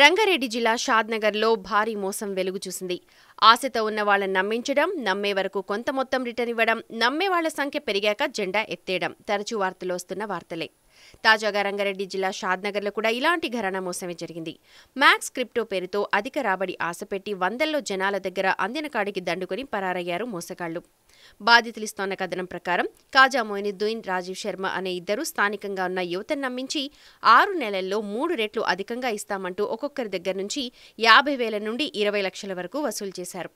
రంగారెడ్డి జిల్లా షాద్నగర్లో భారీ మోసం వెలుగు చూసింది ఆశతో ఉన్న వాళ్ళని నమ్మించడం నమ్మే వరకు కొంత మొత్తం రిటర్న్ ఇవ్వడం నమ్మే వాళ్ల సంఖ్య పెరిగాక జెండా ఎత్తేయడం తరచూ వార్తలు వస్తున్న వార్తలే తాజాగా రంగారెడ్డి జిల్లా షాద్నగర్లో కూడా ఇలాంటి ఘరానా మోసమే జరిగింది మ్యాక్స్ క్రిప్టో పేరుతో అధిక రాబడి ఆశపెట్టి వందల్లో జనాల దగ్గర అందిన కాడికి దండుకొని పరారయ్యారు మోసగాళ్లు బాధితులు ఇస్తోన్న కథనం ప్రకారం కాజా మొయినుద్దీన్ రాజీవ్ శర్మ అనే ఇద్దరు స్థానికంగా ఉన్న యువతను నమ్మించి ఆరు నెలల్లో మూడు రెట్లు అధికంగా ఇస్తామంటూ ఒక్కొక్కరి దగ్గర నుంచి యాభై వేల నుండి ఇరవై లక్షల వరకు వసూలు చేశారు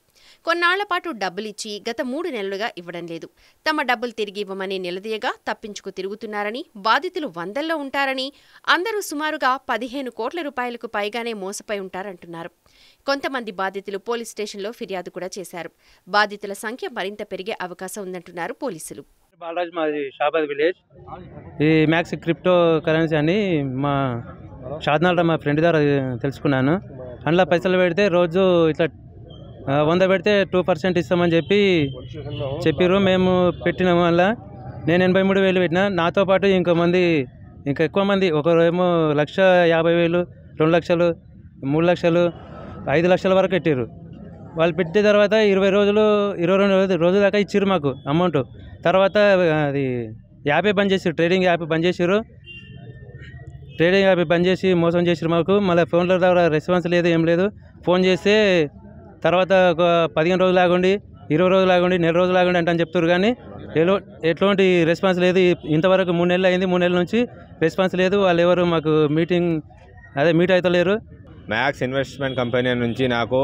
కొన్నాళ్ల పాటు డబ్బులిచ్చి గత మూడు నెలలుగా ఇవ్వడం లేదు తమ డబ్బులు తిరిగి ఇవ్వమని నిలదీయగా తప్పించుకు తిరుగుతున్నారని బాధితులు వందల్లో ఉంటారని అందరూ సుమారుగా పదిహేను కోట్ల రూపాయలకు పైగానే మోసపై ఉంటారంటున్నారు కొంతమంది బాధితులు పోలీస్ స్టేషన్లో ఫిర్యాదు కూడా చేశారు బాధితుల సంఖ్య మరింత పెరిగే అవకాశం ఉందంటున్నారు పోలీసులు బాలరాజ్ మాది షాబాద్ విలేజ్ ఈ మ్యాక్స్ క్రిప్టో కరెన్సీ అని మా షాద్నాల మా ఫ్రెండ్ ద్వారా తెలుసుకున్నాను అందులో పైసలు పెడితే రోజు ఇట్లా వంద పెడితే టూ పర్సెంట్ ఇస్తామని చెప్పి చెప్పిర్రు మేము పెట్టినాము అందులో నేను ఎనభై మూడు వేలు పెట్టిన నాతో పాటు ఇంకోమంది ఇంకా ఎక్కువ మంది ఒకరేమో లక్ష యాభై వేలు రెండు లక్షలు మూడు లక్షలు ఐదు లక్షల వరకు పెట్టారు వాళ్ళు పెట్టిన తర్వాత ఇరవై రోజులు ఇరవై రెండు రోజుల దాకా ఇచ్చారు మాకు అమౌంట్ తర్వాత అది యాపే బంద్ చేసారు ట్రేడింగ్ యాప్ బంద్ చేసారు ట్రేడింగ్ యాప్ బంద్ చేసి మోసం చేసారు మాకు మళ్ళీ ఫోన్ల ద్వారా రెస్పాన్స్ లేదు ఏం లేదు ఫోన్ చేస్తే తర్వాత ఒక పదిహేను రోజులు ఆగండి ఇరవై రోజులు ఆగండి నెల రోజులు ఆగండి అంటే అని చెప్తారు కానీ ఎటువంటి రెస్పాన్స్ లేదు ఇంతవరకు మూడు నెలలు అయింది మూడు నెలల నుంచి రెస్పాన్స్ లేదు వాళ్ళు ఎవరు మాకు మీటింగ్ అదే మీట్ అవుతలేరు మ్యాక్స్ ఇన్వెస్ట్మెంట్ కంపెనీ నుంచి నాకు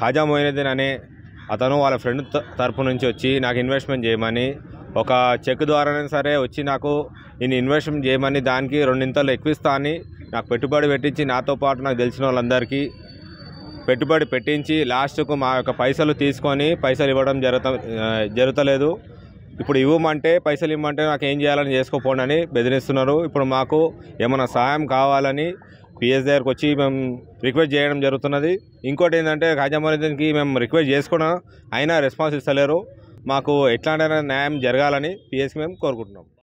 ఖాజా మొయినుద్దీన్ అనే అతను వాళ్ళ ఫ్రెండ్ తరపు నుంచి వచ్చి నాకు ఇన్వెస్ట్మెంట్ చేయమని ఒక చెక్ ద్వారానే సరే వచ్చి నాకు నేను ఇన్వెస్ట్మెంట్ చేయమని దానికి రెండింతలు ఎక్కువిస్తా అని నాకు పెట్టుబడి పెట్టించి నాతో పాటు నాకు తెలిసిన వాళ్ళందరికీ పెట్టుబడి పెట్టించి లాస్ట్కు మా యొక్క పైసలు తీసుకొని పైసలు ఇవ్వడం జరుగుత జరుగుతలేదు ఇప్పుడు ఇవ్వమంటే పైసలు ఇవ్వమంటే నాకు ఏం చేయాలని చేసుకోపోండి అని బెదిరిస్తున్నారు ఇప్పుడు మాకు ఏమైనా సహాయం కావాలని పిఎస్ దగ్గరకు వచ్చి మేము రిక్వెస్ట్ చేయడం జరుగుతున్నది ఇంకోటి ఏంటంటే ఖాజామోదీన్కి మేము రిక్వెస్ట్ చేసుకున్నా అయినా రెస్పాన్స్ ఇస్తలేరు మాకు ఎట్లాంటి న్యాయం జరగాలని పిఎస్కి మేము కోరుకుంటున్నాం